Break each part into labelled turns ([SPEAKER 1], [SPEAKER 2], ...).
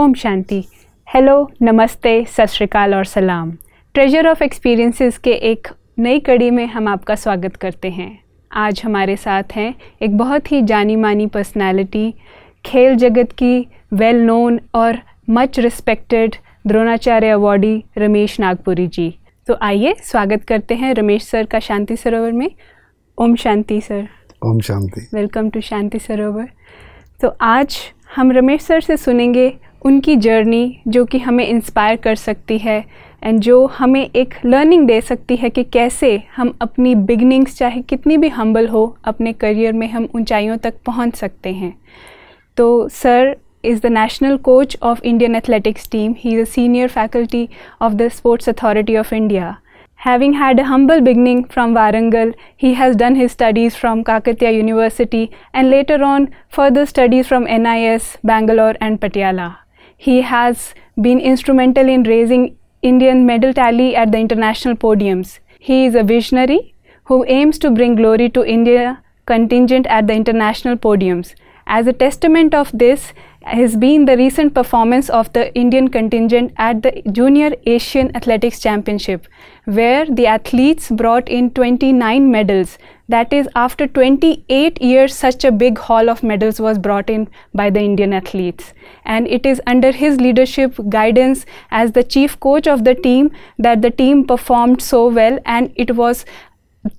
[SPEAKER 1] ओम शांति hello नमस्ते सत श्रीकाल और सलाम ट्रेजर ऑफ एक्सपीरियंसेस के एक नई कड़ी में हम आपका स्वागत करते हैं आज हमारे साथ हैं एक बहुत ही जानी मानी पर्सनालिटी खेल जगत की वेल नोन और much respected Dronacharya awardee Ramesh Nagpuri ji तो आइए स्वागत करते हैं रमेश सर का शांति सरोवर में ओम शांति सर ओम शांति वेलकम टू शांति सरोवर तो आज हम रमेश सर से सुनेंगे उनकी जर्नी जो कि हमें इंस्पायर कर सकती है एंड जो हमें एक लर्निंग दे सकती है कि कैसे हम अपनी बिगनिंग्स चाहे कितनी भी हम्बल हो अपने करियर में हम ऊंचाइयों तक पहुंच सकते हैं तो sir is the national coach of Indian athletics team he is a senior faculty of the sports authority of India having had a humble beginning from Warangal he has done his studies from Kakatiya university and later on further studies from N I S Bangalore and Patiala He has been instrumental in raising Indian medal tally at the international podiums. He is a visionary who aims to bring glory to India contingent at the international podiums. As a testament of this, has been the recent performance of the Indian contingent at the Junior Asian Athletics Championship, where the athletes brought in 29 medals. That is, after 28 years, such a big haul of medals was brought in by the Indian athletes. And it is under his leadership, guidance, as the chief coach of the team, that the team performed so well and it was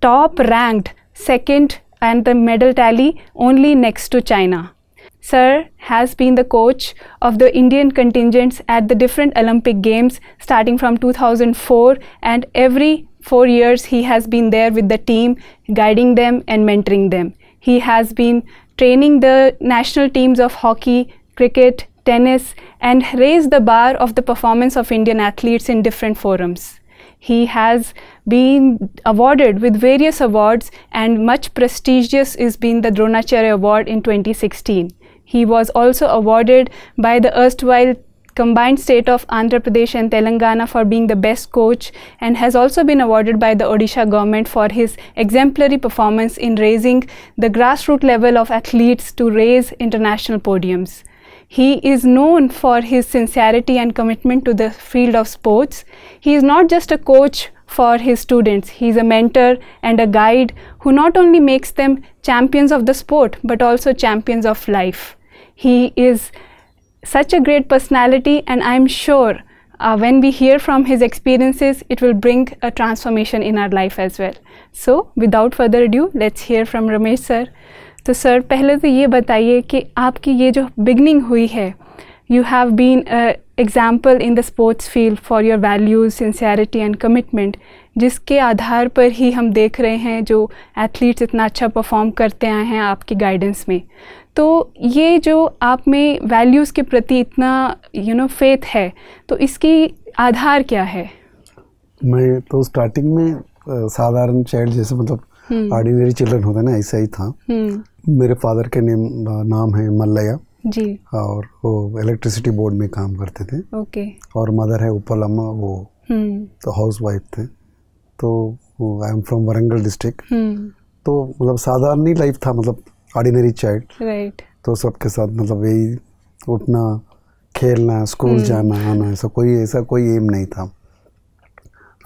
[SPEAKER 1] top ranked, second, and the medal tally only next to China. Sir has been the coach of the Indian contingents at the different Olympic Games starting from 2004 and every four years he has been there with the team guiding them and mentoring them. He has been training the national teams of hockey, cricket, tennis and raised the bar of the performance of Indian athletes in different forums. He has been awarded with various awards and much prestigious is been the Dronacharya Award in 2016. He was also awarded by the erstwhile combined state of Andhra Pradesh and Telangana for being the best coach and has also been awarded by the Odisha government for his exemplary performance in raising the grassroots level of athletes to raise international podiums. He is known for his sincerity and commitment to the field of sports. He is not just a coach for his students, he is a mentor and a guide who not only makes them champions of the sport but also champions of life. He is such a great personality and I'm sure uh, when we hear from his experiences, it will bring a transformation in our life as well. So without further ado, let's hear from Ramesh sir. तो sir पहले तो ये बताइए कि आपकी ये जो beginning हुई है you have been example in the sports field for your values sincerity and commitment जिसके आधार पर ही हम देख रहे हैं जो एथलीट्स इतना अच्छा परफॉर्म करते आए हैं आपकी गाइडेंस में तो ये जो आप में वैल्यूज़ के प्रति इतना यू नो फेथ है तो इसकी आधार क्या है
[SPEAKER 2] मैं तो स्टार्टिंग में साधारण चाइल्ड जैसे मतलब ऑर्डिनरी चिल्ड्रन होता है ना ऐसा ही था
[SPEAKER 3] हम्म।
[SPEAKER 2] मेरे फादर के नेम नाम है मल्लया जी हाँ, और वो इलेक्ट्रिसिटी बोर्ड में काम करते थे ओके और मदर है उपल अम्मा वो हम्म। तो हाउस वाइफ थे तो I am from Warangal district तो मतलब साधारण ही लाइफ था मतलब ऑर्डिनरी चाइल्ड राइट तो सबके साथ मतलब यही उठना खेलना स्कूल हम्म। जाना आना ऐसा कोई ऐसा कोई एम नहीं था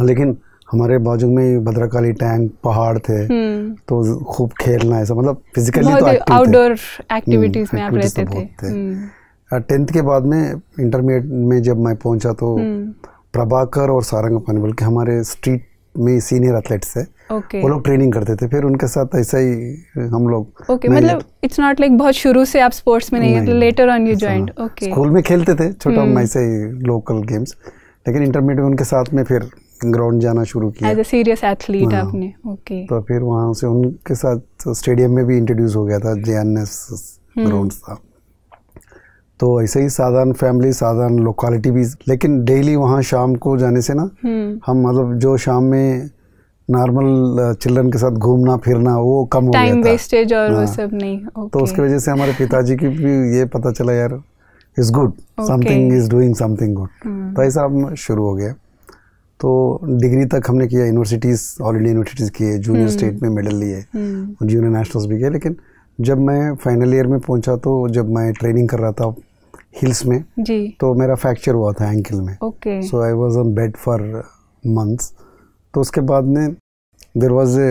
[SPEAKER 2] लेकिन हमारे बाजू में भद्रकाली टैंक पहाड़ थे हम्म। तो खूब खेलना ऐसा मतलब फिजिकली तो आउटडोर
[SPEAKER 1] एक्टिविटीज हम्म, में आप रहते तो थे, थे।
[SPEAKER 2] टेंथ हम्म। के बाद में इंटरमीडिएट में जब मैं पहुंचा तो प्रभाकर और सारंग पानी बल्कि हमारे स्ट्रीट में सीनियर एथलेट्स है okay. वो लोग ट्रेनिंग करते थे फिर उनके साथ ऐसा ही हम लोग ओके okay, मतलब
[SPEAKER 1] इट्स नॉट लाइक बहुत शुरू से आप स्पोर्ट्स में नहीं later on you join okay school
[SPEAKER 2] में खेलते थे छोटा ऐसे ही लोकल गेम्स लेकिन इंटरमीडिएट में उनके साथ में फिर ग्राउंड जाना शुरू किया एज अ
[SPEAKER 1] सीरियस एथलीट आपने ओके
[SPEAKER 2] तो फिर वहाँ से उनके साथ स्टेडियम में भी इंट्रोड्यूस हो गया था जे एन एस ग्राउंड था तो ऐसे ही साधारण फैमिली साधारण लोकेलिटी भी लेकिन डेली वहाँ शाम को जाने से ना हम्म। हम मतलब जो शाम में नॉर्मल चिल्ड्रन uh, के साथ घूमना फिरना वो कम हो गया टाइम
[SPEAKER 1] वेस्टेज और वो हाँ। सब नहीं तो okay. तो उसके वजह
[SPEAKER 2] से हमारे पिताजी की भी ये पता चला यार is good something is doing something good तो ऐसा हम शुरू हो गया तो डिग्री तक हमने किया यूनिवर्सिटीज़ ऑल इंडिया यूनिवर्सिटीज़ किए जूनियर स्टेट हम्म। में मेडल लिए हम्म। और जूनियर नेशनल्स भी किए लेकिन जब मैं फाइनल ईयर में पहुंचा तो जब मैं ट्रेनिंग कर रहा था हिल्स में जी तो मेरा फ्रैक्चर हुआ था एंकल में okay so I was on bed for months तो उसके बाद में there was a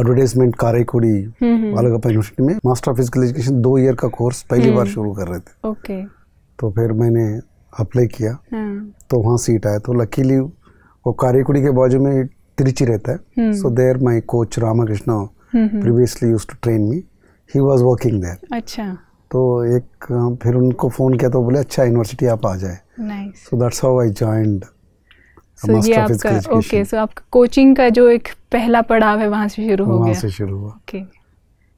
[SPEAKER 2] advertisement Karaikudi Alagappa university में मास्टर ऑफ फिजिकल एजुकेशन दो ईयर का कोर्स पहली बार हम्म। शुरू कर रहे थे ओके तो फिर मैंने अप्लाई किया हाँ। तो वहाँ सीट आया तो लकीली वो कारीकुड़ी के बाजू में तिरची रहता है so there my coach Ramakrishna
[SPEAKER 3] previously
[SPEAKER 2] use to train me he was working there अच्छा तो एक हाँ, फिर उनको फ़ोन किया तो बोले अच्छा यूनिवर्सिटी आप आ जाए so that's how I joined So ये आपका ओके
[SPEAKER 1] सो आपका कोचिंग का जो एक पहला पड़ाव है वहाँ से शुरू हो गया वहाँ से
[SPEAKER 2] शुरू हुआ okay.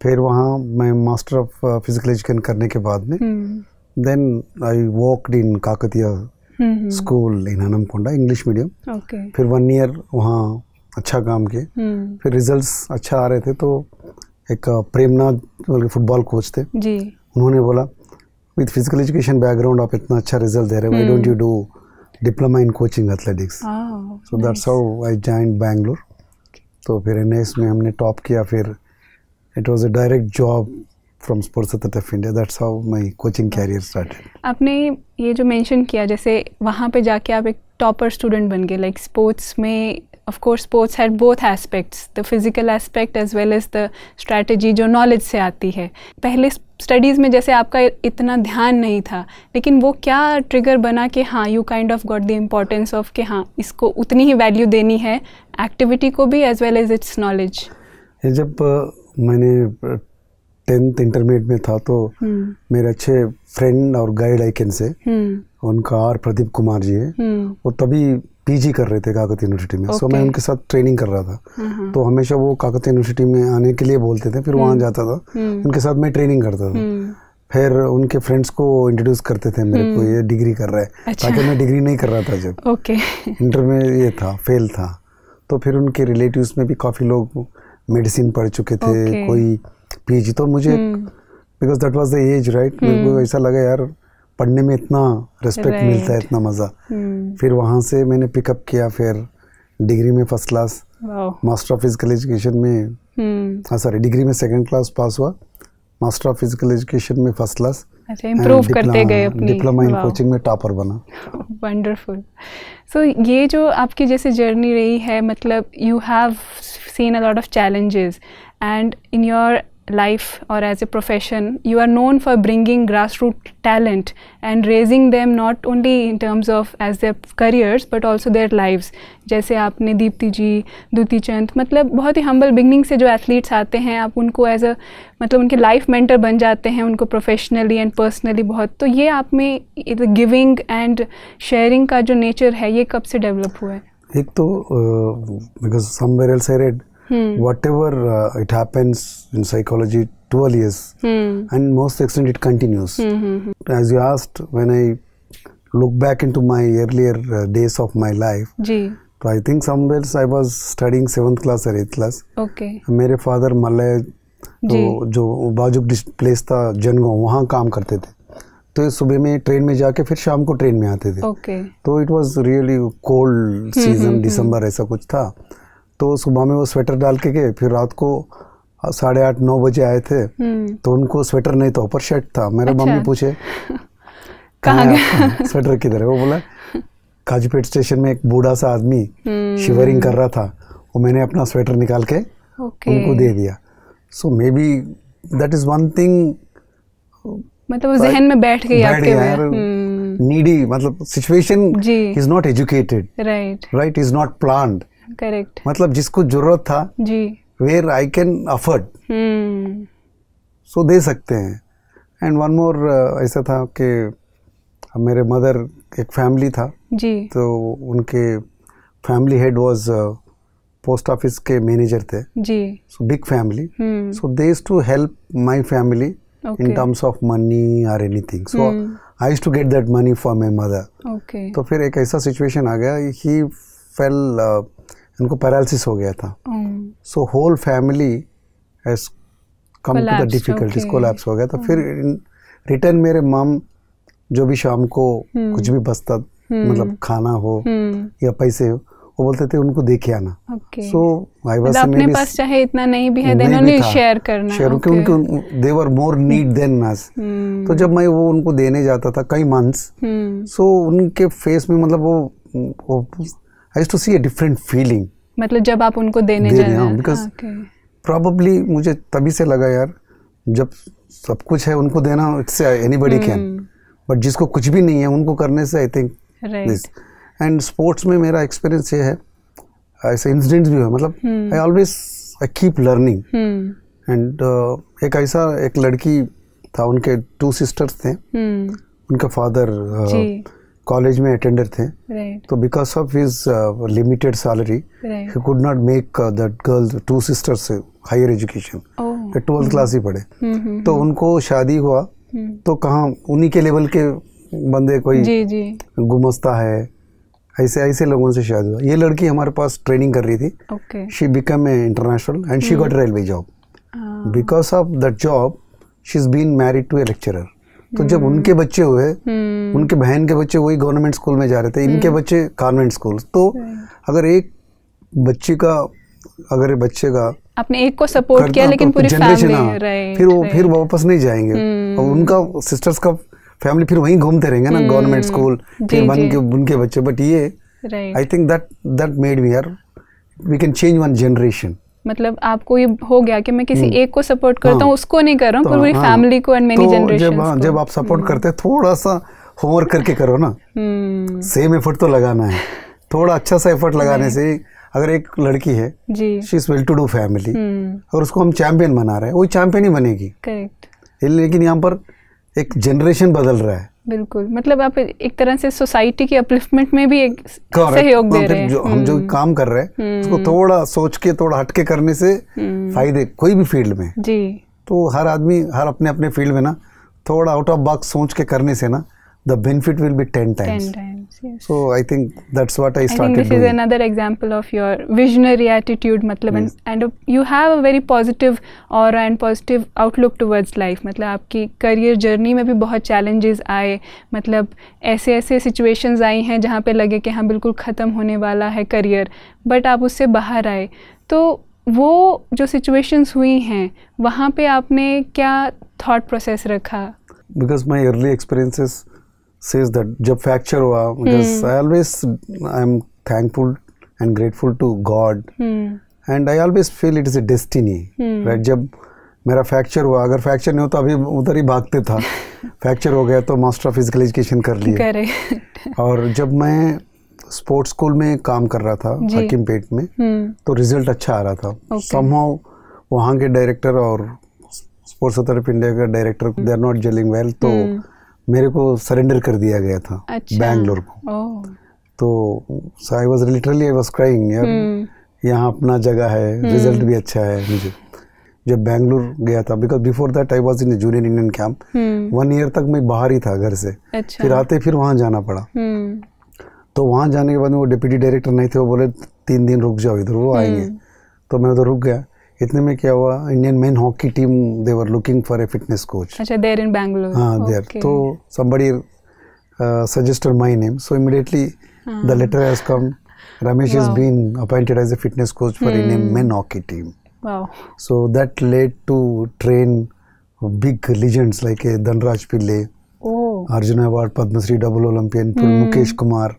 [SPEAKER 2] फिर वहाँ मैं मास्टर ऑफ फिजिकल एजुकेशन करने के बाद में हम्म। Then I worked in Kakatiya mm-hmm. school in Hanamkonda, English medium. Okay. फिर वन ईयर वहाँ अच्छा काम किए hmm. फिर रिजल्ट्स अच्छा आ रहे थे तो एक uh, प्रेमनाथ बल्कि फुटबॉल कोच थे जी उन्होंने बोला विद फिजिकल एजुकेशन बैकग्राउंड आप इतना अच्छा रिजल्ट दे रहे हो why don't you do diploma in coaching athletics so that's how I join Bangalore तो फिर एन में हमने टॉप किया फिर it was a direct job from sports authority of India that's how my coaching career started
[SPEAKER 1] आपने ये जो मेंशन किया जैसे वहाँ पे जाके आप एक टॉपर स्टूडेंट बन गए लाइक स्पोर्ट्स में of course sports had both aspects the physical aspect as well as the strategy जो नॉलेज से आती है पहले स्टडीज़ में जैसे आपका इतना ध्यान नहीं था लेकिन वो क्या ट्रिगर बना कि हाँ you kind of got the importance of कि हाँ इसको उतनी ही वैल्यू देनी है एक्टिविटी को भी as well as it's knowledge
[SPEAKER 2] जब मैंने टेंथ इंटरमीडिएट में था तो हम्म। मेरे अच्छे फ्रेंड और गाइड आई कैन से
[SPEAKER 3] हम्म।
[SPEAKER 2] उनका आर प्रदीप कुमार जी है हम्म। वो तभी पीजी कर रहे थे काकत यूनिवर्सिटी में सो okay. so, मैं उनके साथ ट्रेनिंग कर रहा था हाँ, हाँ। तो हमेशा वो काकत यूनिवर्सिटी में आने के लिए बोलते थे फिर वहाँ जाता था उनके साथ मैं ट्रेनिंग करता था फिर उनके फ्रेंड्स को इंट्रोड्यूस करते थे मेरे को ये डिग्री कर रहा है अच्छा। ताकि मैं डिग्री नहीं कर रहा था जब ओके इंटर में ये था फेल था तो फिर उनके रिलेटिव्स में भी काफ़ी लोग मेडिसिन पढ़ चुके थे कोई पीजी तो मुझे
[SPEAKER 3] because
[SPEAKER 2] that was the age right मेरे को हम्म। ऐसा लगा यार पढ़ने में इतना रेस्पेक्ट right. मिलता है इतना मज़ा hmm. हम्म। फिर वहाँ से मैंने पिकअप किया फिर डिग्री में first class
[SPEAKER 3] master
[SPEAKER 2] of physical education में
[SPEAKER 3] hmm.
[SPEAKER 2] हाँ सॉरी डिग्री में सेकंड क्लास पास हुआ मास्टर ऑफ फिजिकल एजुकेशन में फर्स्ट क्लास इम्प्रूव करते गए अपनी डिप्लोमा इन कोचिंग में टॉपर बना
[SPEAKER 1] वंडरफुल सो so, ये जो आपकी जैसे जर्नी रही है मतलब you have seen a lot of challenges and in your life or as a profession, you are known for bringing grassroots talent and raising them not only in terms of as their careers but also their lives. जैसे आपने दीप्ति जी दुति चंद मतलब बहुत ही humble beginning से जो athletes आते हैं आप उनको एज अ मतलब उनके लाइफ मेंटर बन जाते हैं उनको प्रोफेशनली एंड पर्सनली बहुत तो ये आप में गिविंग एंड शेयरिंग का जो नेचर है ये कब से डेवलप हुआ
[SPEAKER 3] है
[SPEAKER 2] एक तो because somewhere Hmm. Whatever uh, it happens in psychology, 12 years, hmm. and most extent it continues. Hmm. As you asked, when I look back into my earlier uh, days of my life, Ji. so I think somewhere I was studying 7th class or 8th class. Okay. mere father मलय तो जो बाजुक place था जनगो वहाँ काम करते थे तो सुबह में ट्रेन में जाके फिर शाम को ट्रेन में आते थे okay. तो it was really cold season दिसंबर ऐसा कुछ था तो सुबह में वो स्वेटर डाल के गए फिर रात को हाँ, साढ़े आठ नौ बजे आए थे हम्म। तो उनको स्वेटर नहीं था ऊपर शर्ट था मेरे अच्छा। मम्मी पूछे कहाँ हाँ, गया स्वेटर किधर है वो बोला काजीपेट स्टेशन में एक बूढ़ा सा आदमी शिवरिंग हम्म। कर रहा था वो मैंने अपना स्वेटर निकाल के
[SPEAKER 3] उनको दे
[SPEAKER 2] दिया so may be that is one thing
[SPEAKER 3] मतलब जहन में बैठ गई आपके
[SPEAKER 2] नीडी हम्म। मतलब situation is not educated right right is not planned correct मतलब जिसको जरूरत था जी where I can afford so दे सकते हैं एंड वन मोर ऐसा था कि मेरे मदर एक फैमिली था जी तो उनके family head was post office के मैनेजर थे जी so big family so they is to help my family in terms of money or anything so I to get that money for my mother तो फिर एक ऐसा situation आ गया ही fail उनको paralysis हो गया था so whole family has come to the difficulties collapse हो गया था फिर रिटर्न हम्म। मेरे मम जो भी शाम को हम्म। कुछ भी बसता हम्म। मतलब खाना हो या पैसे हो वो बोलते थे उनको देखे आना सो आई वाज अपने पास
[SPEAKER 1] चाहे इतना नहीं भी है उन्होंने
[SPEAKER 2] शेयर करना शेयर okay. उनके दे वर मोर नीड देन अस तो जब मैं वो उनको देने जाता था कई मंथ्स सो उनके फेस में मतलब वो वो I to see a different feeling
[SPEAKER 1] मतलब जब आप उनको देने दे रहे बिकॉज
[SPEAKER 2] प्रॉब्ली हाँ, मुझे तभी से लगा यार जब सब कुछ है उनको देना it's anybody can but जिसको कुछ भी नहीं है उनको करने से I think this and sports में मेरा एक्सपीरियंस ये है ऐसे इंसिडेंट्स भी हुए मतलब I always I keep learning and एक ऐसा एक लड़की था उनके टू सिस्टर्स थे हम्म। उनका फादर uh, कॉलेज में अटेंडर थे तो because of his limited salary he could not make that girl two sisters higher education twelfth class ही पढ़े हम्म, हम्म, हम्म। तो उनको शादी हुआ तो कहाँ उन्हीं के लेवल के बंदे कोई गुमस्ता है ऐसे ऐसे लोगों से शादी हुआ ये लड़की हमारे पास ट्रेनिंग कर रही
[SPEAKER 3] थी she
[SPEAKER 2] become a international and she got railway job because of that job she is been married to a lecturer तो जब हम्म। उनके बच्चे हुए हम्म। उनके बहन के बच्चे वही गवर्नमेंट स्कूल में जा रहे थे हम्म। इनके बच्चे कॉन्वेंट स्कूल तो अगर एक बच्चे का अगर बच्चे का
[SPEAKER 1] आपने एक को सपोर्ट किया
[SPEAKER 2] लेकिन तो पूरी फैमिली फिर वो फिर वापस नहीं जाएंगे और उनका सिस्टर्स का फैमिली फिर वहीं घूमते रहेंगे ना गवर्नमेंट स्कूल फिर उनके उनके बच्चे बट ये I think that that made me are we can change one generation
[SPEAKER 1] मतलब आपको ये हो गया कि मैं किसी हम्म। एक को सपोर्ट करता हाँ। हूँ उसको नहीं कर रहा हूँ तो पूरी फैमिली हाँ। को एंड मेनी जनरेशन जब हाँ,
[SPEAKER 2] जब आप सपोर्ट हम्म। करते थोड़ा सा होमवर्क करके करो ना
[SPEAKER 3] सेम
[SPEAKER 2] हम्म। एफर्ट तो लगाना है थोड़ा अच्छा सा एफर्ट लगाने से अगर एक लड़की है she is well to do family और उसको हम चैंपियन बना रहे हैं वो चैंपियन ही बनेगी करेक्ट लेकिन यहाँ पर एक जनरेशन बदल रहा है
[SPEAKER 1] बिल्कुल मतलब आप एक तरह से सोसाइटी की अपलिफ्टमेंट में भी एक सहयोग दे हाँ, रहे हैं जो हम
[SPEAKER 2] जो हम्म। काम कर रहे हैं उसको हम्म। थोड़ा सोच के थोड़ा हटके करने से
[SPEAKER 3] हम्म। फायदे
[SPEAKER 2] कोई भी फील्ड में जी तो हर आदमी हर अपने अपने फील्ड में ना थोड़ा आउट ऑफ बॉक्स सोच के करने से ना the benefit will be 10 times 10 times yes so i think that's what i started I think this doing. is
[SPEAKER 1] another example of your visionary attitude matlab yes. and, and you have a very positive aura and positive outlook towards life matlab आपकी career journey में भी बहुत challenges आए matlab ऐसे ऐसे situations आई हैं जहाँ पे लगे कि हाँ बिल्कुल ख़त्म होने वाला है career but आप उससे बाहर आए तो वो जो सिचुएशंस हुई हैं वहाँ पे आपने क्या थॉट प्रोसेस रखा
[SPEAKER 2] because my early experiences says that जब fracture हुआ because hmm. I always I am thankful and grateful to God hmm. and I always feel it is a destiny hmm. right जब मेरा fracture हुआ अगर fracture नहीं होता तो अभी उधर ही भागते था फ्रैक्चर हो गया तो मास्टर ऑफ फिजिकल एजुकेशन कर लिए और जब मैं स्पोर्ट्स स्कूल में काम कर रहा था हकीम पेट में हम्म। तो रिजल्ट अच्छा आ रहा था समहाउ वहाँ के डायरेक्टर और स्पोर्ट्स अथॉरिटी इंडिया का director they are not gelling well तो मेरे को सरेंडर कर दिया गया था अच्छा। बैंगलोर को तो I was literally I was crying यार हम्म। यहाँ अपना जगह है रिजल्ट हम्म। भी अच्छा है मुझे जब बैंगलोर गया था because before that I was in junior Indian camp one year तक मैं बाहर ही था घर से
[SPEAKER 3] अच्छा। फिर आते
[SPEAKER 2] फिर वहाँ जाना पड़ा हम्म। तो वहाँ जाने के बाद वो डिप्टी डायरेक्टर नहीं थे वो बोले तीन दिन रुक जाओ इधर वो आएंगे तो मैं उधर रुक गया इतने में क्या हुआ Indian men hockey team they were looking for a fitness coach
[SPEAKER 1] अच्छा देयर इन हाँ, तो
[SPEAKER 2] somebody suggested my name so immediately the letter has come Ramesh is been appointed as a fitness coach for Indian men hockey team so that led to train big legends like a Dhanraj Pillay Arjuna award Padmashri double Olympian फिर Mukesh Kumar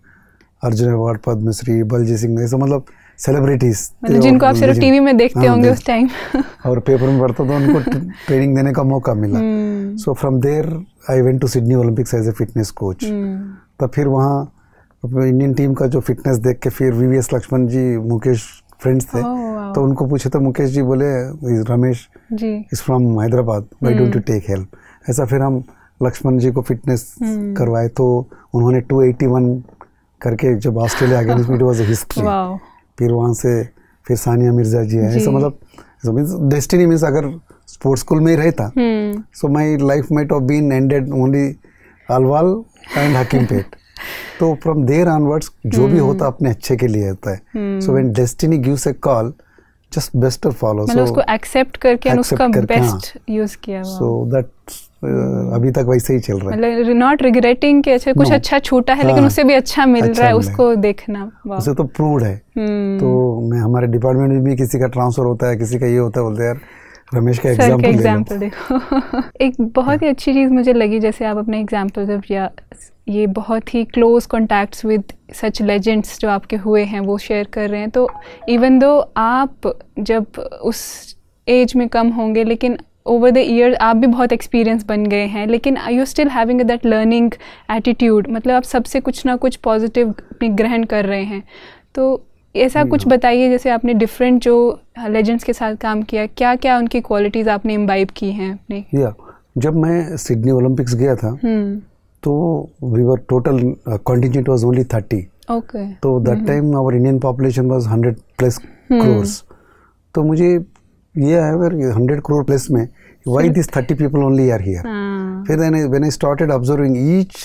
[SPEAKER 2] Arjuna award Padmashri Balji Singh ऐसा मतलब celebrities मतलब जिनको आप सिर्फ TV में देखते हाँ, होंगे उस टाइम और पेपर में पढ़ता था तो उनको ट्रेनिंग देने का मौका मिला so from there I went to Sydney Olympics as a fitness coach तब फिर वहाँ इंडियन टीम का जो फिटनेस देख के फिर वी लक्ष्मण जी मुकेश फ्रेंड्स थे oh, तो उनको पूछे तो मुकेश जी बोले Ramesh is from Hyderabad why don't you take help ऐसा फिर हम लक्ष्मण जी को फिटनेस हम्म। करवाए तो उन्होंने 281 करके जब Australia against it was history फिर वहाँ से फिर सानिया मिर्जा जी है ऐसा मतलब डेस्टिनी मीन्स अगर स्पोर्ट्स स्कूल में ही रहता so my life might of been ended only Alwal and Hakimpet तो फ्रॉम देयर ऑनवर्ड्स जो भी हम्म। होता अपने अच्छे के लिए होता है so when destiny gives a call just best follow so उसको
[SPEAKER 1] एक्सेप्ट करके उसका बेस्ट यूज हाँ। किया सो
[SPEAKER 2] दैट अभी तक वैसे ही चल रहा
[SPEAKER 1] है नॉट मतलब रिग्रेटिंग कि अच्छा कुछ no. अच्छा छूटा है लेकिन हाँ। उससे भी अच्छा मिल अच्छा रहा है उसको देखना उसे तो प्रूड है हम्म। तो
[SPEAKER 2] मैं हमारे डिपार्टमेंट में भी किसी का ट्रांसफर होता है किसी का ये होता है बोलते यार रमेश का एग्जांपल एग्जाम्पल
[SPEAKER 1] देखो एक बहुत ही अच्छी चीज़ मुझे लगी जैसे आप अपने एग्जाम्पल जब या ये बहुत ही close contacts with such legends जो आपके हुए हैं वो शेयर कर रहे हैं तो इवन दो आप जब उस एज में कम होंगे लेकिन ओवर द ईयर आप भी बहुत एक्सपीरियंस बन गए हैं लेकिन I you still having that learning attitude मतलब आप सबसे कुछ ना कुछ पॉजिटिव ग्रहण कर रहे हैं तो ऐसा कुछ हम्म। बताइए जैसे आपने डिफरेंट जो लेजेंड्स के साथ काम किया क्या क्या उनकी क्वालिटीज़ आपने इम्बाइब की हैं अपने
[SPEAKER 2] या जब मैं सिडनी ओलंपिक्स गया था हम्म। तो we were total contingent was only thirty
[SPEAKER 3] okay तो that time
[SPEAKER 2] our Indian population was hundred plus crores तो मुझे ये है अगर हंड्रेड करोड़ प्लस में why this thirty people only are here फिर then when I started observing each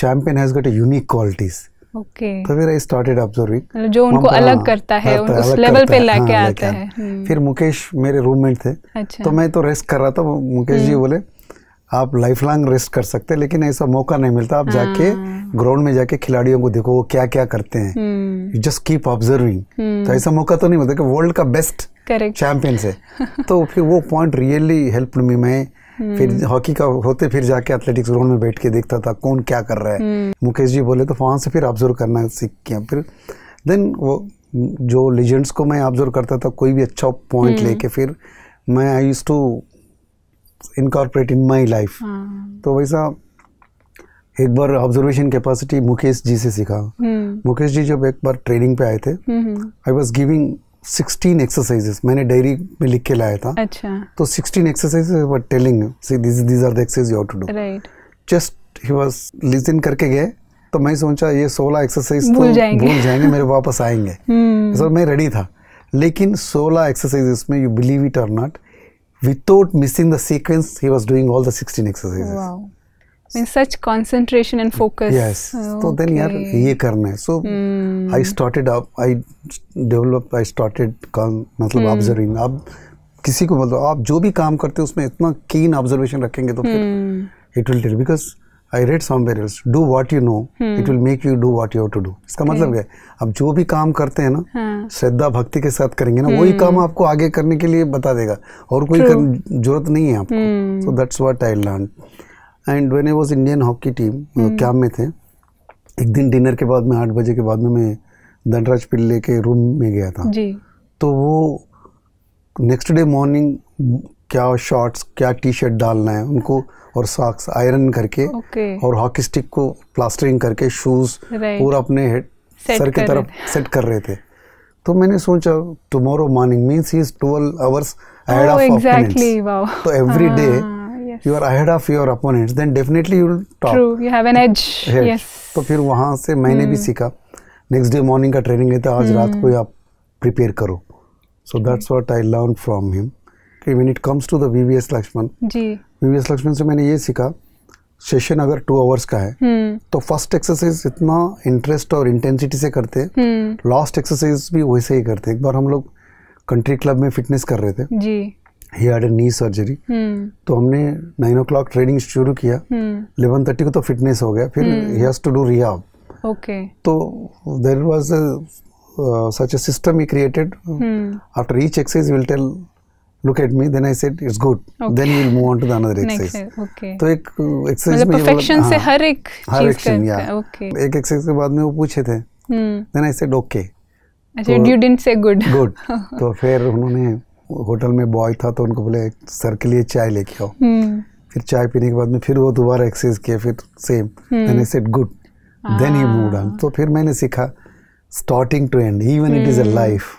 [SPEAKER 2] champion has got unique qualities okay फिर I started observing जो उनको हाँ, अलग करता है हाँ, तो उस लेवल पे लाके हाँ, आता है हम्म। फिर मुकेश मेरे रूममेट थे अच्छा। तो मैं तो रेस्ट कर रहा था मुकेश जी हम्म। बोले आप लाइफ लॉन्ग रेस्ट कर सकते हैं लेकिन ऐसा मौका नहीं मिलता आप जाके ग्राउंड में जाके खिलाड़ियों को देखो वो क्या क्या करते हैं यू जस्ट कीप ऑब्जर्विंग तो हम्म। ऐसा मौका तो नहीं मिलता कि वर्ल्ड का बेस्ट चैंपियंस है तो फिर वो पॉइंट रियली हेल्प मी मैं फिर हॉकी हम्म। का होते फिर जाके एथलेटिक्स ग्राउंड में बैठ के देखता था कौन क्या कर रहा है हम्म। मुकेश जी बोले तो वहाँ से फिर ऑब्जर्व करना सीख किया फिर देन वो जो लेजेंड्स को मैं ऑब्जर्व करता था कोई भी अच्छा पॉइंट लेके फिर मैं I use to incorporate in my life तो वैसा एक बार ऑब्जर्वेशन कैपेसिटी मुकेश जी से सीखा
[SPEAKER 3] hmm.
[SPEAKER 2] मुकेश जी जब एक बार ट्रेनिंग पे आए थे I was giving sixteen exercises मैंने डायरी में लिख के लाया था अच्छा तो sixteen exercises were telling this this are the exercise you have to do right just he was listen करके गए तो मैं सोचा ये सोलह एक्सरसाइज तो जाएंगे भूल जाएंगे मेरे वापस आएंगे सर हम्म। so, मैं रेडी था लेकिन सोलह एक्सरसाइजेस में you believe it or not without missing the sequence he was doing all the 16 exercises
[SPEAKER 1] mean such concentration and focus yes okay. so then yaar
[SPEAKER 2] ye karna hai so
[SPEAKER 1] hmm. i
[SPEAKER 2] started up i developed i started मतलब hmm. observing अब किसी को मतलब आप जो भी काम करते हो उसमें इतना कीन ऑब्जर्वेशन रखेंगे तो फिर it will tell because I read somewhere else do what you know it will make you do what you have to do इसका मतलब क्या है अब जो भी काम करते हैं ना श्रद्धा भक्ति के साथ करेंगे ना वही काम आपको आगे करने के लिए बता देगा और कोई जरूरत नहीं है आपको so that's what I learn and when I was Indian hockey team क्या में थे एक दिन डिनर के बाद में आठ बजे के बाद में मैं धनराज पिल्ले के रूम में गया था जी. तो वो नेक्स्ट डे मॉर्निंग क्या शॉर्ट्स क्या टी शर्ट डालना है उनको और सॉक्स आयरन करके
[SPEAKER 3] okay. और
[SPEAKER 2] हॉकी स्टिक को प्लास्टरिंग करके शूज पूरा अपने हेड सर की तरफ सेट कर रहे थे तो मैंने सोचा tomorrow morning means he is twelve hours ahead of तो एवरी डे हाँ। yes. you are ahead of your opponents then definitely you will top true
[SPEAKER 1] you have an edge yes
[SPEAKER 2] तो फिर वहाँ से मैंने hmm. भी सीखा नेक्स्ट डे मॉर्निंग का ट्रेनिंग लेता आज hmm. रात को आप प्रिपेयर करो so that's what I learn from him कि when it comes to the VVS Laxman ji VVS Laxman से मैंने ये सीखा सेशन अगर टू आवर्स का है hmm. तो फर्स्ट एक्सरसाइज इतना इंटरेस्ट और इंटेंसिटी से करते हैं लास्ट एक्सरसाइज भी वैसे ही करते हैं एक बार हम लोग कंट्री क्लब में फिटनेस कर रहे थे जी he had a knee surgery तो हमने नाइन ओ क्लॉक ट्रेनिंग शुरू किया
[SPEAKER 3] इलेवन
[SPEAKER 2] hmm. थर्टी को तो फिटनेस हो गया फिर he has to do rehab okay तो there was such a system he created after each exercise will tell look at me then i said it's good okay. then we'll move on to the another exercise okay. तो एक exercise uh, मतलब में perfection से हाँ। हर एक
[SPEAKER 3] हर action या okay.
[SPEAKER 2] एक एक्सरसाइज के बाद में वो पूछे थे देन आई सेड ओके
[SPEAKER 1] अच्छा you didn't say good good तो
[SPEAKER 2] फिर उन्होंने होटल में बॉय था तो उनको बोले सर के लिए चाय लेके आओ हम्म। फिर चाय पीने के बाद में फिर वो दोबारा एक्सरसाइज किया फिर same then I said good then he move on तो फिर मैंने सीखा starting to end even it is a life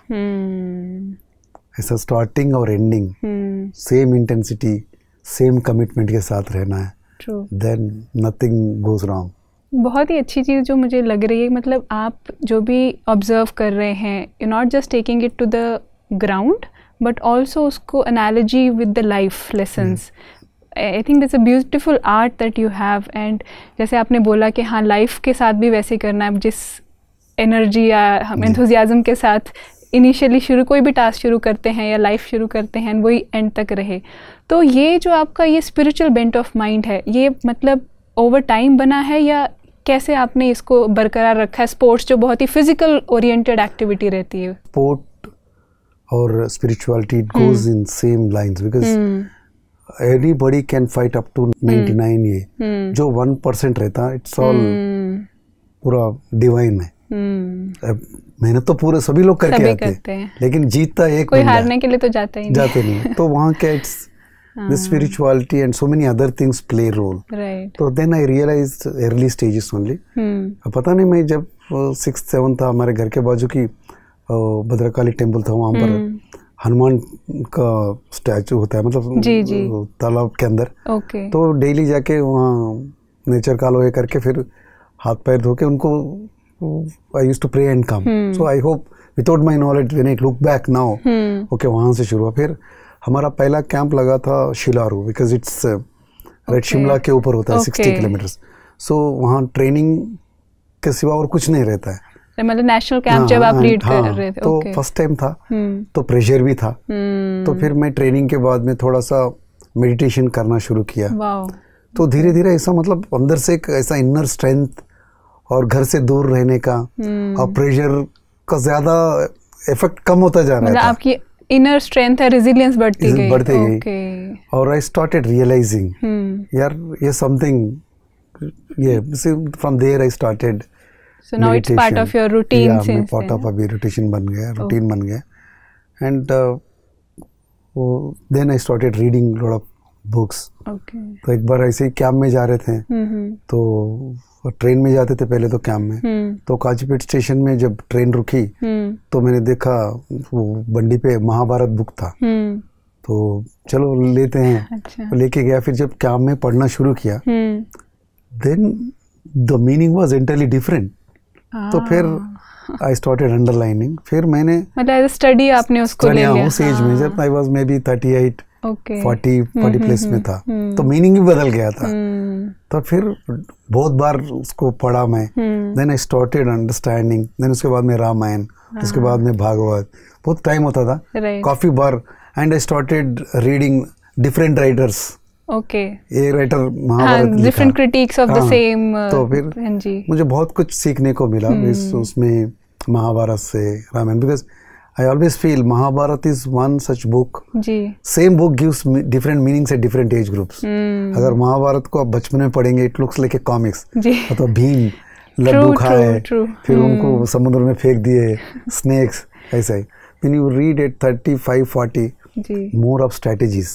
[SPEAKER 2] ऐसा स्टार्टिंग और ending same intensity same commitment के साथ रहना है देन नथिंग गोज रॉन्ग
[SPEAKER 1] बहुत ही अच्छी चीज़ जो मुझे लग रही है मतलब आप जो भी ऑब्जर्व कर रहे हैं you not just taking it to the ground but also उसको analogy with the life lessons I think that's a beautiful art that you have and जैसे आपने बोला कि हाँ लाइफ के साथ भी वैसे करना है जिस एनर्जी या हम एंथुजियाज़म के साथ इनिशियली शुरू कोई भी टास्क शुरू करते हैं या लाइफ शुरू करते हैं वही एंड तक रहे तो ये जो आपका ये स्पिरिचुअल बेंट ऑफ माइंड है ये मतलब ओवर टाइम बना है या कैसे आपने इसको बरकरार रखा है स्पोर्ट्स जो बहुत ही फिजिकल ओरिएंटेड एक्टिविटी रहती है
[SPEAKER 2] स्पोर्ट और spirituality it goes in same lines because anybody can fight up to ninety nine
[SPEAKER 3] ये जो
[SPEAKER 2] वन परसेंट रहता इट्स ऑल hmm. पूरा डिवाइन है
[SPEAKER 3] hmm.
[SPEAKER 2] मेहनत तो पूरे सभी लोग करके आते हैं लेकिन जीतता एक कोई हारने
[SPEAKER 1] के लिए तो जाते ही जाते
[SPEAKER 2] नहीं तो वहाँ के it's
[SPEAKER 3] the spirituality
[SPEAKER 2] and so many other things play role तो then I realize early stages only पता नहीं मैं जब सिक्स uh, सेवन था हमारे घर के बाजू की भद्रकाली टेम्पल था वहाँ पर हम्म। हनुमान का स्टैचू होता है मतलब जी जी तालाब के अंदर ओके तो डेली जाके वहाँ नेचर का लोहे करके फिर हाथ पैर धो के उनको I use to pray and come so I hope without my knowledge when I look back now okay वहाँ से शुरू हुआ फिर हमारा पहला कैंप लगा था Shilaru because it's red Shimla के ऊपर होता है सिक्सटी किलोमीटर्स सो वहाँ ट्रेनिंग के सिवा और कुछ नहीं रहता है
[SPEAKER 1] मतलब नेशनल कैंप
[SPEAKER 2] हाँ, जब हाँ, आप हाँ, कर रहे थे तो फर्स्ट टाइम था हम्म। तो प्रेशर भी था
[SPEAKER 3] हम्म। तो फिर
[SPEAKER 2] मैं ट्रेनिंग के बाद में थोड़ा सा मेडिटेशन करना शुरू किया तो धीरे धीरे ऐसा मतलब अंदर से एक ऐसा इनर स्ट्रेंथ और घर से दूर रहने का हम्म। और प्रेशर का ज्यादा इफेक्ट कम होता जा रहा है
[SPEAKER 1] आपकी इनर स्ट्रेंथ है रेजिलियंस बढ़ती
[SPEAKER 2] गई बढ़ते गई और आई स्टार्टेड रियलाइजिंग यार ये समथिंग ये फ्रॉम देयर आई स्टार्टेड तो एक बार ऐसे ही कैब में जा रहे थे हम्म, हम्म। तो ट्रेन में जाते थे पहले तो कैम्प में हम्म। तो काजीपेट स्टेशन में जब ट्रेन रुकी तो मैंने देखा वो बंडी पे महाभारत बुक था तो चलो लेते हैं
[SPEAKER 3] अच्छा। तो लेके
[SPEAKER 2] गया फिर जब कैम्प में पढ़ना शुरू किया
[SPEAKER 3] then
[SPEAKER 2] the meaning was entirely different तो फिर आई स्टार्टेड अंडरलाइनिंग फिर मैंने
[SPEAKER 1] मतलब स्टडी आपने उसको ले हाँ, लिया
[SPEAKER 2] says major I was maybe 38
[SPEAKER 3] forty forty plus में हाँ। हम्म, हम्म, हम्म, था तो मीनिंग
[SPEAKER 2] भी बदल गया था तो फिर बहुत बार उसको पढ़ा मैं then I started understanding then उसके बाद में रामायण उसके हाँ। बाद में भागवत बहुत टाइम होता था काफ़ी बार and I started reading different writers
[SPEAKER 1] okay okay.
[SPEAKER 2] ये writer Mahabharat different critics of the same तो फिर हाँ जी मुझे बहुत कुछ सीखने को मिला हम्म। इस उसमें महाभारत से Ramayan because I always feel Mahabharat is one such book जी same book gives different meanings at different age groups
[SPEAKER 3] अगर
[SPEAKER 2] महाभारत को आप बचपन में पढ़ेंगे it looks like a comics तो भीम लड्डू खाए फिर हम्म। उनको समुद्र में फेंक दिए स्नेक्स ऐसा ही then you read at thirty five forty more of strategies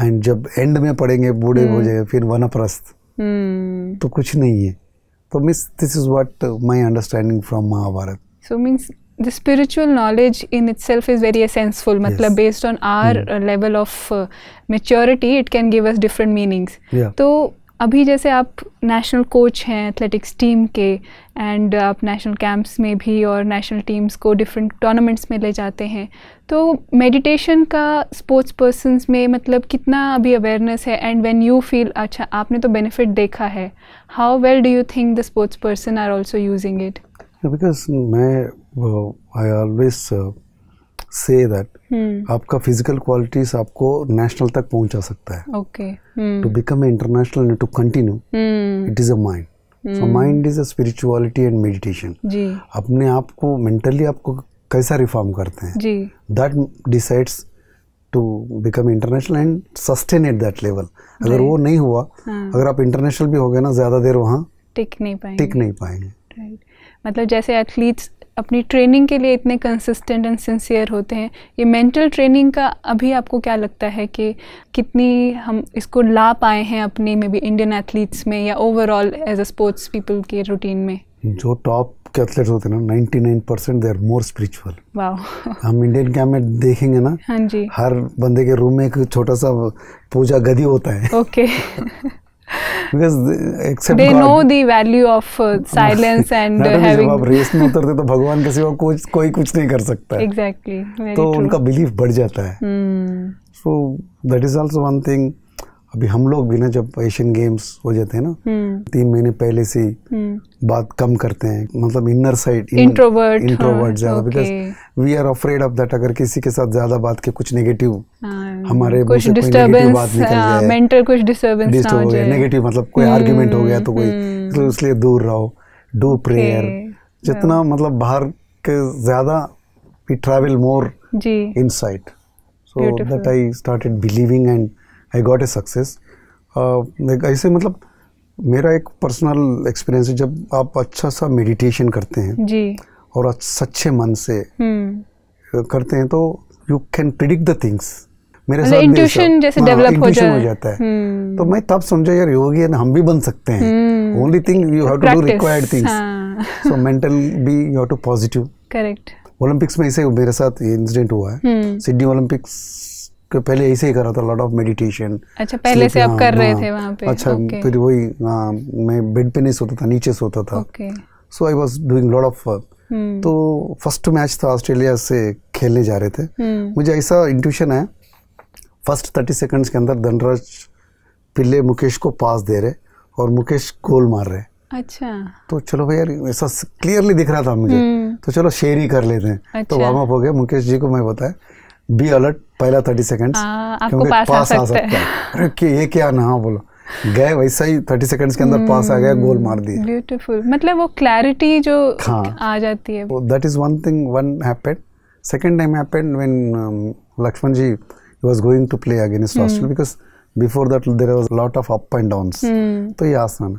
[SPEAKER 2] and जब एंड में पढ़ेंगे बूढ़े हो जाए फिर वनप्रस्थ तो कुछ नहीं है तो means this is what my understanding from Mahabharat
[SPEAKER 3] so
[SPEAKER 1] means the spiritual knowledge in itself is very essential matlab yes. based on our mm. level of uh, maturity it can give us different meanings yeah. so अभी जैसे आप national coach हैं athletics team के and आप national camps में भी और national teams को डिफरेंट टूर्नामेंट्स में ले जाते हैं तो मेडिटेशन का स्पोर्ट्स पर्सनस में मतलब कितना अभी अवेयरनेस है एंड व्हेन यू फील अच्छा आपने तो बेनिफिट देखा है how well do you think the sports person are also using it
[SPEAKER 2] because मैं I uh, always say that hmm. आपका फिजिकल क्वालिटीज आपको नेशनल तक पहुंचा सकता
[SPEAKER 3] है okay to
[SPEAKER 2] become international and to continue it is a mind
[SPEAKER 3] so mind is
[SPEAKER 2] a spirituality and meditation अपने आप को मेंटली आपको कैसा रिफॉर्म करते हैं that decides to become international and sustain at that level अगर वो नहीं हुआ हाँ. अगर आप इंटरनेशनल भी हो गए ना ज़्यादा देर वहाँ
[SPEAKER 1] टिक नहीं पाएंगे टिक नहीं पाएंगे राइट मतलब जैसे एथलीट्स अपनी ट्रेनिंग के लिए इतने कंसिस्टेंट एंड सिंसियर होते हैं ये मेंटल ट्रेनिंग का अभी आपको क्या लगता है कि कितनी हम इसको ला पाए हैं अपने मे बी इंडियन एथलीट्स में या overall as a sports people के रूटीन में
[SPEAKER 2] जो टॉप के एथलेट्स होते हैं ना ninety nine percent they are more spiritual हम इंडियन कैम में देखेंगे ना
[SPEAKER 3] हाँ जी हर
[SPEAKER 2] बंदे के रूम में एक छोटा सा पूजा गदी होता है
[SPEAKER 3] ओके okay.
[SPEAKER 2] तो भगवान के सिवा कुछ नहीं कर सकता तो उनका बिलीफ बढ़ जाता है so that is also one thing अभी हम लोग भी ना जब एशियन गेम्स हो जाते हैं ना हम्म। तीन महीने पहले से
[SPEAKER 3] हम्म।
[SPEAKER 2] बात कम करते हैं मतलब इनर साइड इंट्रोवर्ट इंट्रोवर्ट ज्यादा because we are afraid of that अगर किसी के साथ ज्यादा बात के कुछ नेगेटिव हाँ, हमारे कुछ डिस्टर्बेंस बात निकल जाए मेंटल
[SPEAKER 1] हाँ, कुछ डिस्टर्बेंस डिस्टर्ब हो गया नेगेटिव
[SPEAKER 2] मतलब कोई आर्ग्यूमेंट हम्म, हो गया तो कोई तो इसलिए दूर रहो डू प्रेयर हाँ। जितना मतलब बाहर के ज्यादा we travel more inside so that I started believing and I got a success ऐसे मतलब मेरा एक पर्सनल एक्सपीरियंस है जब आप अच्छा सा मेडिटेशन करते हैं जी और सच्चे मन से
[SPEAKER 3] हम्म।
[SPEAKER 2] करते हैं तो you can predict the things मेरे मतलब साथ इंट्यूशन जैसे डेवलप हाँ, हो, जा, हो जाता है
[SPEAKER 3] हम्म। तो मैं
[SPEAKER 2] तब समझा यार योगी है ना हम भी बन सकते हैं only thing you have to do required things so mental be you have to positive correct Olympics में ऐसे मेरे साथ इंसिडेंट हुआ है सिडनी हम्म। ओलंपिक्स पहले ऐसे ही कर रहा था लॉट ऑफ मेडिटेशन
[SPEAKER 3] अच्छा पहले से आप हाँ, कर रहे हाँ। थे वहाँ पे अच्छा फिर
[SPEAKER 2] वही हाँ, मैं बेड पे नहीं सोता था नीचे सोता था so I was doing lot of तो फर्स्ट मैच था ऑस्ट्रेलिया से खेलने जा रहे थे हम्म। मुझे ऐसा इंट्यूशन है फर्स्ट थर्टी सेकंड्स के अंदर धनराज पिल्ले मुकेश को पास दे रहे और मुकेश गोल मार रहे अच्छा तो चलो भैया ऐसा क्लियरली दिख रहा था मुझे हम्म। तो चलो शेयर ही कर लेते हैं तो अच्छा। तो वार्म अप हो गया मुकेश जी को मैं बताया बी अलर्ट पहला थर्टी सेकेंड्स हाँ, क्योंकि पास, आ सकता है अरे कि ये क्या ना बोलो गए वैसा ही थर्टी सेकेंड्स के अंदर पास हम्म, आ गया गोल मार दिया
[SPEAKER 1] ब्यूटीफुल मतलब वो क्लैरिटी जो हाँ, आ जाती है
[SPEAKER 2] that is one thing one happened second time happened when Lakshman ji was going to play against Australia because before that there was lot of up and down तो ये आसान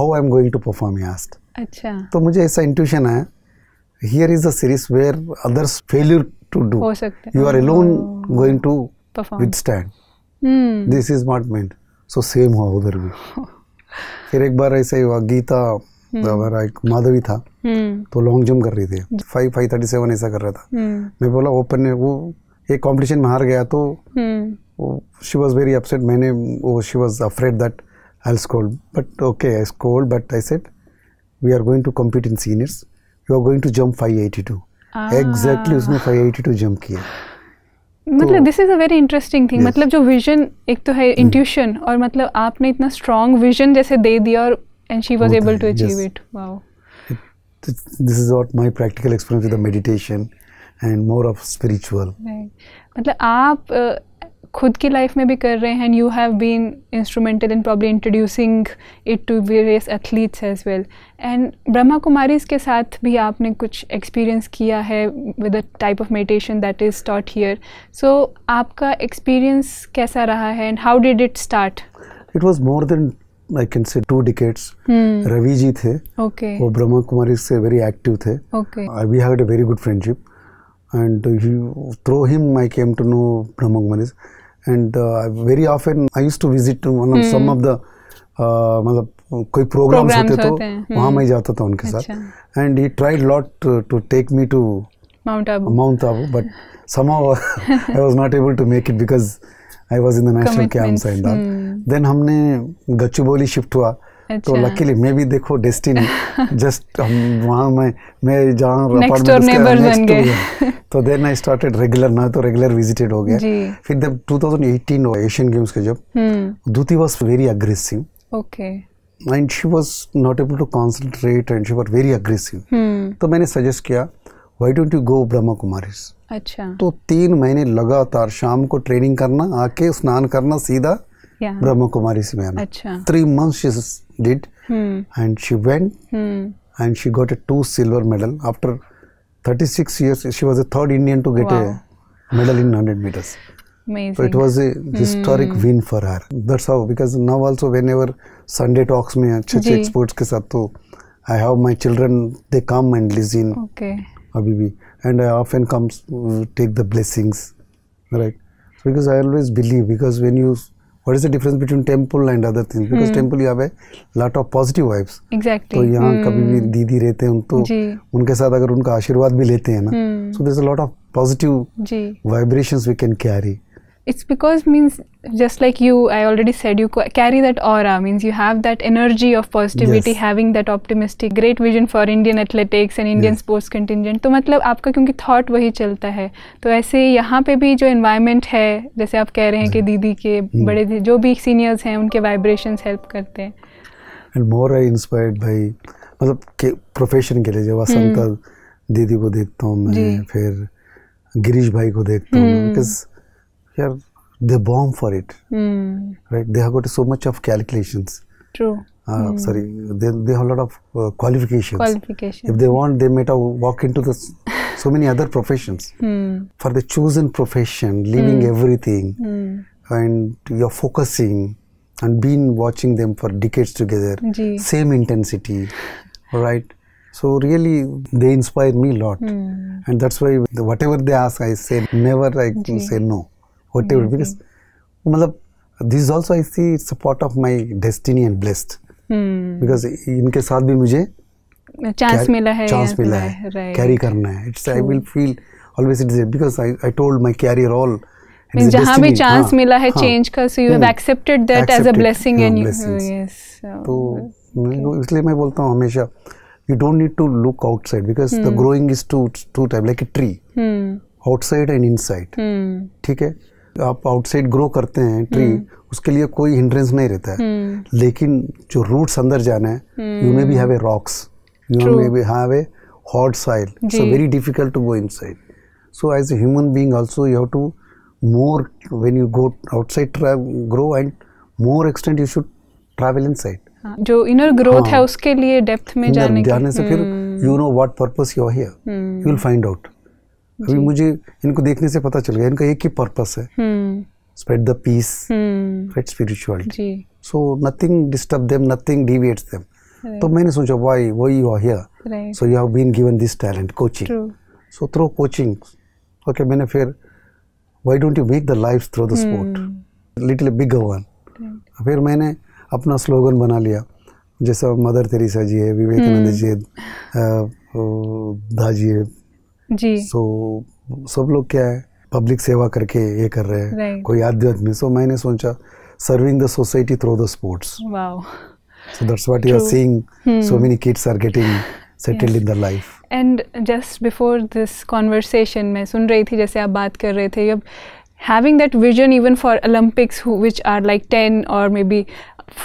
[SPEAKER 2] how I am going to perform यास्ट अच्छा तो मुझे ऐसा intuition है here is a series where others failure to do ho sakta. you are alone oh. going to Perform. withstand
[SPEAKER 3] hmm. this
[SPEAKER 2] is not meant so same हुआ उधर भी फिर एक बार ऐसा ही हुआ गीता hmm. हमारा एक माधवी था hmm. तो लॉन्ग जंप कर रही थी फाइव फाइव थर्टी सेवन ऐसा कर रहा था hmm. मैं बोला ओपन ने वो एक कॉम्पिटिशन में हार गया तो शी वॉज वेरी अपसेट मैंने वो she was afraid that I scold but okay I scold but I said we are going to compete in seniors you are going to jump five eighty two exactly ah. उसने 582 jump किया
[SPEAKER 1] मतलब this is a very interesting thing मतलब जो vision एक तो है intuition hmm. और मतलब आपने इतना स्ट्रांग विजन जैसे दे दिया और and she was able to achieve it wow
[SPEAKER 2] this is what my practical experience with the meditation and more of spiritual
[SPEAKER 1] मतलब आप uh, खुद की लाइफ में भी कर रहे हैं and you have been instrumental in probably introducing it to various athletes as well and Brahma Kumaris के साथ भी आपने कुछ एक्सपीरियंस किया है with a type of meditation that is taught here so आपका एक्सपीरियंस कैसा रहा है and how did it start
[SPEAKER 2] it was more than I can say two decades
[SPEAKER 3] Ravi
[SPEAKER 2] ji थे ओके okay. वो ब्रह्मा कुमारी से वेरी एक्टिव थे we had a very good friendship and through him I came to know Brahma Kumari and very often I use to visit some of the मतलब कोई programmes होते, तो hmm. वहाँ मैं जाता था उनके साथ and he tried lot to take me to Mount Abu but some I was not able to make it because I was in the national camp then हमने गच्चू बोली शिफ्ट हुआ अच्छा। तो लकीली मैं भी देखो डेस्टिनी जस्ट वहाँ मैं मैं जहाँ अपार्टमेंट तो देन आई स्टार्टेड रेगुलर ना तो रेगुलर विजिटेड हो गया फिर जब 2018 और एशियन गेम्स के
[SPEAKER 3] जब
[SPEAKER 2] Duti was very aggressive okay and she was not able to concentrate and she was very aggressive तो मैंने सजेस्ट किया why don't you go Brahma Kumaris अच्छा तो तीन महीने लगातार शाम को ट्रेनिंग करना आके स्नान करना सीधा ब्रह्मा कुमारी से मैं आना थ्री अच्छा। Months did, hmm. and she went hmm. and she got a two silver medal after 36 years. She was the third Indian to get wow. a medal in 100 meters.
[SPEAKER 3] Amazing. So it was a hmm. historic hmm. win
[SPEAKER 2] for her. That's how because now also whenever Sunday talks me अच्छे अच्छे experts के साथ I have my children they come and listen. Okay. Habibi and I often comes uh, take the blessings, right? Because I always believe because when you what is the difference between temple and other things because hmm. temple you have a lot of positive vibes
[SPEAKER 3] exactly. so यहाँ hmm. कभी भी
[SPEAKER 2] दीदी रहते हैं उनको उनके साथ अगर उनका आशीर्वाद भी लेते हैं ना so there a lot of positive vibrations we can carry
[SPEAKER 1] it's because means just like you i already said you carry that aura means you have that energy of positivity yes. having that optimistic great vision for indian athletics and indian yes. sports contingent to matlab aapka kyunki thought wahi chalta hai to aise yahan pe bhi jo environment hai jaise aap keh rahe hain ki didi ke bade jo bhi seniors hain unke vibrations help karte hain
[SPEAKER 2] and more i inspired by matlab ke profession ke liye jab Asanta didi ko dekhta hu main फिर girish bhai ko dekhta hu because here they bomb for it.
[SPEAKER 3] Mm.
[SPEAKER 2] Right? They have got so much of calculations. True. Uh, mm. Sorry, they, they have a lot of uh, qualifications.
[SPEAKER 3] Qualifications. If
[SPEAKER 2] they want, they may walk into the so many other professions. Mm. For the chosen profession, leaving hmm. everything,
[SPEAKER 3] hmm.
[SPEAKER 2] and you're focusing and been watching them for decades together.
[SPEAKER 3] Gee. Same
[SPEAKER 2] intensity, right? So really, they inspire me a lot, hmm. and that's why whatever they ask, I say never. I Gee. say no. Whatever because मतलब this is also I see support of my destiny and blessed because इनके साथ भी मुझे
[SPEAKER 3] chance मिला है chance मिला है carry
[SPEAKER 2] करना है it's I will feel always it is because I told my career all जहाँ भी चांस हाँ, मिला है चेंज हाँ। का so you have
[SPEAKER 1] accepted that as a blessing and yes
[SPEAKER 2] तो इसलिए मैं बोलता हूँ हमेशा you don't need to look outside because the growing is to two type like a tree outside and inside ठीक है आप आउटसाइड ग्रो करते हैं ट्री हम्म। उसके लिए कोई हिंड्रेंस नहीं रहता है हम्म। लेकिन जो रूट्स अंदर जाना है you maybe have a rocks you maybe have a hot soil so very difficult to go inside so as a human being also you have to more when you go outside grow and more more you should travel inside
[SPEAKER 1] जो inner growth हाँ, है उसके लिए depth में जाने जाने के, से फिर
[SPEAKER 2] you know what purpose you are here you will find out अभी मुझे इनको देखने से पता चल गया इनका एक ही पर्पस है spread the peace
[SPEAKER 3] spread
[SPEAKER 2] spirituality so nothing disturb them nothing deviates
[SPEAKER 3] them तो मैंने
[SPEAKER 2] सोचा वाई वो you are
[SPEAKER 3] here so
[SPEAKER 2] you have been given this talent coaching so through coaching okay मैंने फिर why don't you make the life through the
[SPEAKER 3] sport
[SPEAKER 2] little big one फिर मैंने अपना slogan बना लिया जैसा मदर तेरेसा जी है विवेकानंद हम्म। जी है दा जी है जी सो so, सब लोग क्या है पब्लिक सेवा करके ये कर रहे हैं right. कोई आध्यात्मिक सो so, मैंने सोचा serving the society through the sports So that's what True. you are seeing. Hmm. So many kids are getting settled yes. in their life.
[SPEAKER 1] And just before this conversation, मैं सुन रही थी जैसे आप बात कर रहे थे अब having that vision even for Olympics, who, which are like 10 or maybe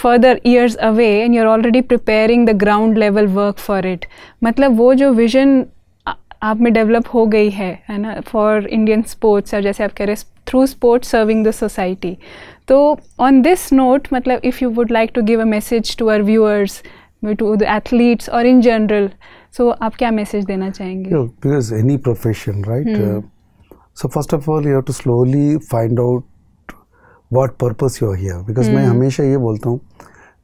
[SPEAKER 1] further years away, and you're already preparing the ground level work for it. मतलब वो जो vision आप में डेवलप हो गई है है ना फॉर इंडियन स्पोर्ट्स और जैसे आप कह रहे हैं through sports serving the society तो ऑन दिस नोट मतलब if you would like to give a message to our viewers to the athletes और इन जनरल सो आप क्या मैसेज देना चाहेंगे
[SPEAKER 2] because any profession right so first of all you have to slowly find out what purpose you here because मैं hmm. हमेशा ये बोलता हूँ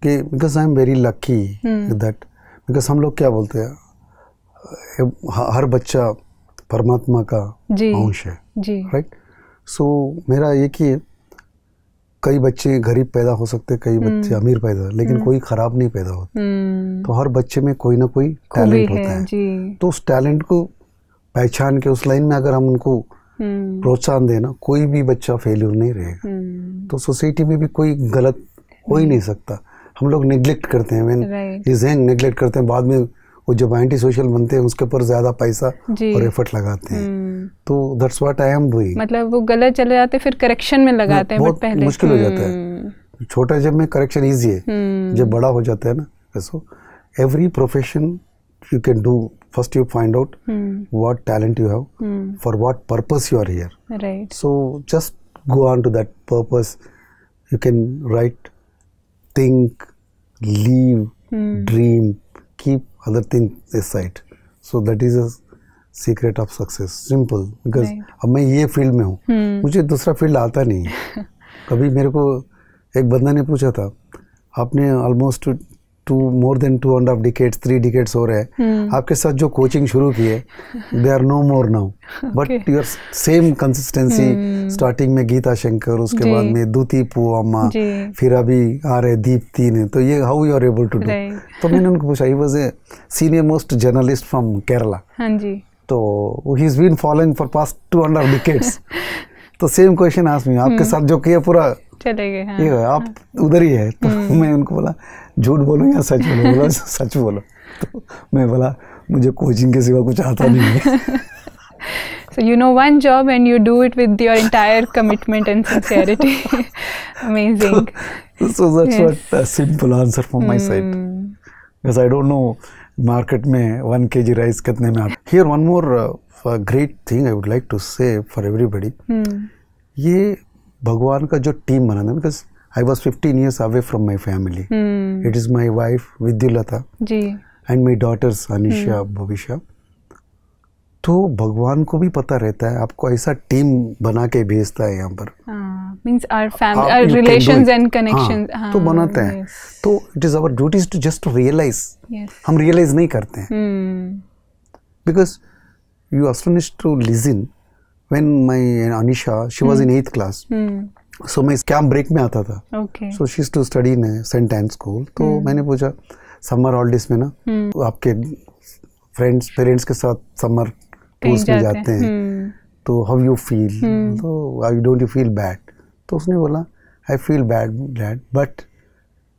[SPEAKER 2] कि because I am very lucky that because हम लोग क्या बोलते हैं हर बच्चा परमात्मा का अंश है राइट सो so, मेरा ये कि कई बच्चे गरीब पैदा हो सकते कई हम्म। बच्चे अमीर पैदा लेकिन हम्म। कोई खराब नहीं पैदा होता
[SPEAKER 3] हम्म। तो
[SPEAKER 2] हर बच्चे में कोई ना कोई टैलेंट होता
[SPEAKER 3] है,
[SPEAKER 2] तो उस टैलेंट को पहचान के उस लाइन में अगर हम उनको
[SPEAKER 3] प्रोत्साहन
[SPEAKER 2] देना कोई भी बच्चा फेल्यूर नहीं
[SPEAKER 3] रहेगा तो
[SPEAKER 2] सोसाइटी में भी कोई गलत हो ही नहीं सकता हम लोग निग्लेक्ट करते हैं मैन इज हैंग निग्लेक्ट करते हैं बाद में वो जब एंटी सोशल बनते हैं उसके ऊपर ज्यादा पैसा और एफर्ट लगाते हैं हम्म। तो that's what I am doing
[SPEAKER 1] मतलब वो गलत चले जाते फिर करेक्शन में लगाते हैं बट पहले मुश्किल हो जाता है हम्म।
[SPEAKER 2] छोटा जब में करेक्शन इजी है हम्म। जब बड़ा हो जाता है ना ऐसा every profession you can do first you find out what talent you have for what purpose you are here right so just go on to that purpose you can right think leave dream keep other thing aside. So that is a secret of success simple because अब मैं ये field में हूँ हम्म। मुझे दूसरा field आता नहीं कभी मेरे को एक बंदा ने पूछा था आपने almost two more than two and of decades three decades हो रहे हैं हम्म। आपके साथ जो कोचिंग शुरू किए they are no more now but your same consistency starting में गीता शंकर उसके बाद में दूती पू अम्मा फिर अभी आ रहे दीप्ति ने तो ये how you are able to do तो मैंने उनको पूछा he was a senior most journalist from Kerala तो he is been following for past two and of decades तो सेम क्वेश्चन आस में आपके हम्म। साथ जो किया पूरा
[SPEAKER 1] चले गए हाँ, ये
[SPEAKER 2] आप हाँ. उधर ही है तो मैं उनको बोला झूठ बोलो या सच बोलो बोला सच बोलो तो मैं बोला मुझे कोचिंग के सिवा कुछ आता नहीं है
[SPEAKER 1] so you know one job and you do it with your entire commitment and
[SPEAKER 3] sincerity amazing so,
[SPEAKER 2] so that's yes. what a simple answer from mm. my side because i don't know market mein 1 kg rice kitne mein aata here one more uh, great thing i would like to say for everybody mm. ye भगवान का जो team बना था because I was fifteen years away from my family it is my wife Vidyulata
[SPEAKER 3] and
[SPEAKER 2] my daughters Anisha Bhavishya तो भगवान को भी पता रहता है आपको ऐसा टीम बना के भेजता है यहाँ पर
[SPEAKER 3] हाँ,
[SPEAKER 1] हाँ, तो हाँ, बनाते हैं
[SPEAKER 2] तो it is our duties to just realise हम रियलाइज नहीं करते हैं because you are to listen when my uh, Anisha, she hmm. was in hmm. eighth class. Hmm. So मैं कैंप ब्रेक में आता था so she's to study in saint and school तो hmm. मैंने पूछा समर हॉलीडेज में ना hmm. तो आपके फ्रेंड्स पेरेंट्स के साथ समर टूर्स में जाते हैं तो हाउ यू फील तो I don't you feel bad तो उसने बोला I feel bad dad but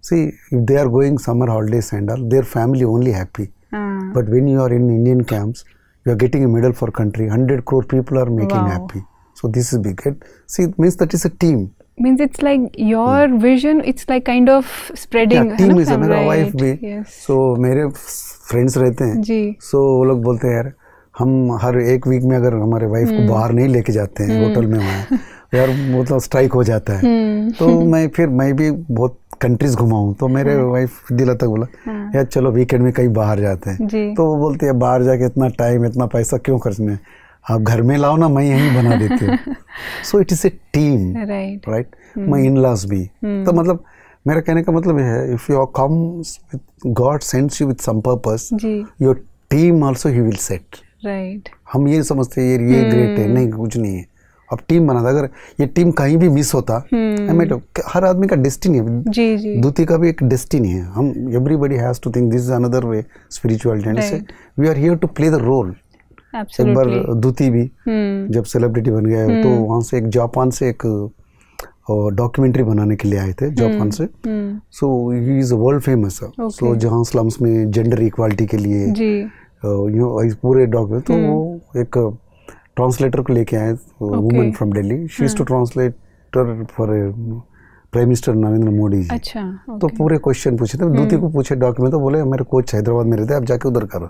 [SPEAKER 2] see if they are going summer holidays and all their family only happy but when you are in Indian camps you are getting a medal for country 100 crore people are making wow. happy so this is big it see it means that is a team
[SPEAKER 1] means it's like your yeah. vision it's like kind of spreading yeah, team is wife bhi
[SPEAKER 2] yes. so mere friends rehte hain ji so वो लोग बोलते हैं यार हम हर एक week में अगर हमारे वाइफ को बाहर नहीं लेके जाते हैं होटल में वहाँ यार मतलब स्ट्राइक हो जाता है तो मैं फिर मैं भी बहुत कंट्रीज घुमाऊँ तो मेरे वाइफ हाँ। दिल तक बोला हाँ। यार चलो वीकेंड में कहीं बाहर जाते हैं तो वो बोलती है बाहर जाके इतना टाइम इतना पैसा क्यों खर्चना है आप घर में लाओ ना मैं यहीं बना देती हूँ so it is a team right right my in laws भी हम्म। तो मतलब मेरा कहने का मतलब है if you come with God sends you with some purpose your team also he will set right हम ये समझते हैं ये ये ग्रेट है हम्म। नहीं कुछ नहीं है अब टीम बना था अगर ये टीम कहीं भी मिस होता हम्म। हर आदमी का डेस्टिनी है जी जी दूती का भी एक डेस्टिनी है हम everybody has to think this is another way spiritual journey से we are here to play the role एक बार दूती भी हम्म। जब सेलिब्रिटी बन गया तो हम्म। वहाँ से एक जापान से एक डॉक्यूमेंट्री बनाने के लिए आए थे जापान से so he is world famous है सो जहाँ स्लम्स में जेंडर इक्वालिटी के लिए यू पूरे डॉक्यूमेंट तो वो एक ट्रांसलेटर को लेके आए women from Delhi she is to translator for prime minister Narendra Modi ji
[SPEAKER 3] अच्छा तो
[SPEAKER 2] पूरे क्वेश्चन पूछे थे दूती hmm. को पूछे डॉक्यूमेंट तो बोले मेरे कोच हैदराबाद में रहते आप जाके उधर करो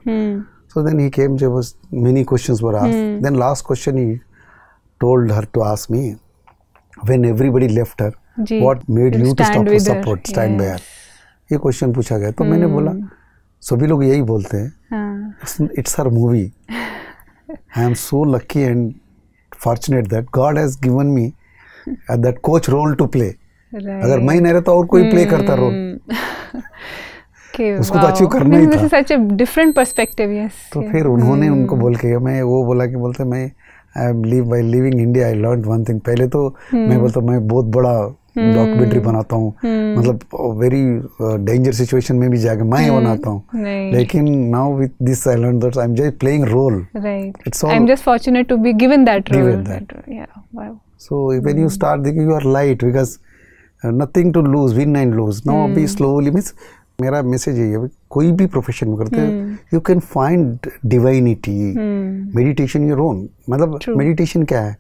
[SPEAKER 2] सो देन ही केम जो बस many question were ask then last question he told her to ask me when everybody left her what made you to stop for support stand by her ये question पूछा गया तो मैंने hmm. बोला सभी लोग यही बोलते
[SPEAKER 3] हैं
[SPEAKER 2] it's her movie I am so lucky and fortunate that God has given me uh, that coach role to play.
[SPEAKER 3] Right. अगर मैं नहीं रहता और कोई hmm. play करता रोल
[SPEAKER 1] उसको तो wow. तो अचीव करना ही था सच डिफरेंट पर्सपेक्टिव यस तो yeah. फिर उन्होंने hmm. उनको
[SPEAKER 2] बोल के मैं वो बोला कि बोलते मैं I am live by living India I learn one thing पहले तो hmm. मैं बोलता मैं बहुत बड़ा डॉक्यूमेंट्री हम्म, बनाता हूँ हम्म। मतलब वेरी डेंजर सिचुएशन में भी जाके मैं हम्म, बनाता हूँ लेकिन now with this I learn that I am just playing role it's I am just
[SPEAKER 1] fortunate to be given that role given that
[SPEAKER 2] so when you start thinking you are light because nothing to lose win and lose now be slowly means मेरा message यही है कोई भी profession में करते you can find divinity meditation your own मतलब meditation क्या है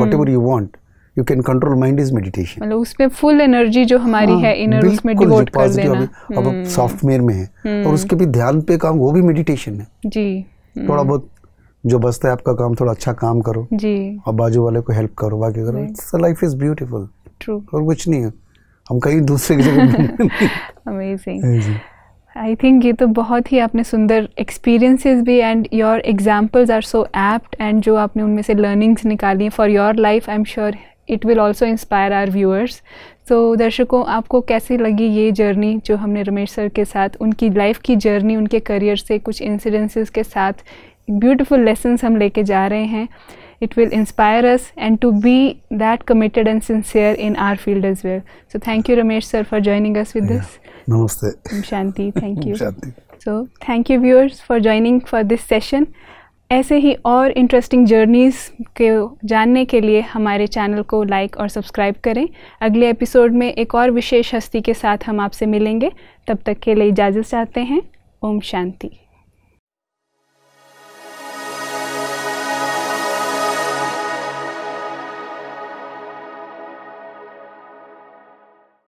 [SPEAKER 2] whatever you want you can control mind is meditation
[SPEAKER 1] मतलब उसमें फुल एनर्जी जो हमारी हाँ, है इनर उसमें डिवोट कर देना अब
[SPEAKER 2] सॉफ्टवेयर हम्म। में है और हम्म। उसके भी ध्यान पे काम वो भी मेडिटेशन है
[SPEAKER 3] जी थोड़ा हम्म। बहुत
[SPEAKER 2] जो बसता है आपका काम थोड़ा अच्छा काम करो जी और बाजू वाले को हेल्प करो बाकी करो it's life is beautiful true और कुछ नहीं है हम कहीं दूसरे की जगह
[SPEAKER 3] अमेजिंग
[SPEAKER 1] आई थिंक ये तो बहुत ही आपने सुंदर एक्सपीरियंसेस भी and your examples are so apt and जो आपने उनमें से लर्निंग्स निकाली for your life I am sure it will also inspire our viewers so दर्शकों आपको कैसी लगी ये जर्नी जो हमने रमेश सर के साथ उनकी लाइफ की जर्नी उनके करियर से कुछ इंसिडेंसेस के साथ ब्यूटिफुल लेसन्स हम लेके जा रहे हैं it will inspire us and to be that committed and sincere in our field is well so thank you Ramesh sir for joining us with this
[SPEAKER 2] namaste
[SPEAKER 1] Shanti thank you so thank you viewers for joining for this session ऐसे ही और interesting journeys के जानने के लिए हमारे channel को like और सब्सक्राइब करें अगले एपिसोड में एक और विशेष हस्ती के साथ हम आपसे मिलेंगे तब तक के लिए इजाज़त चाहते हैं ओम शांति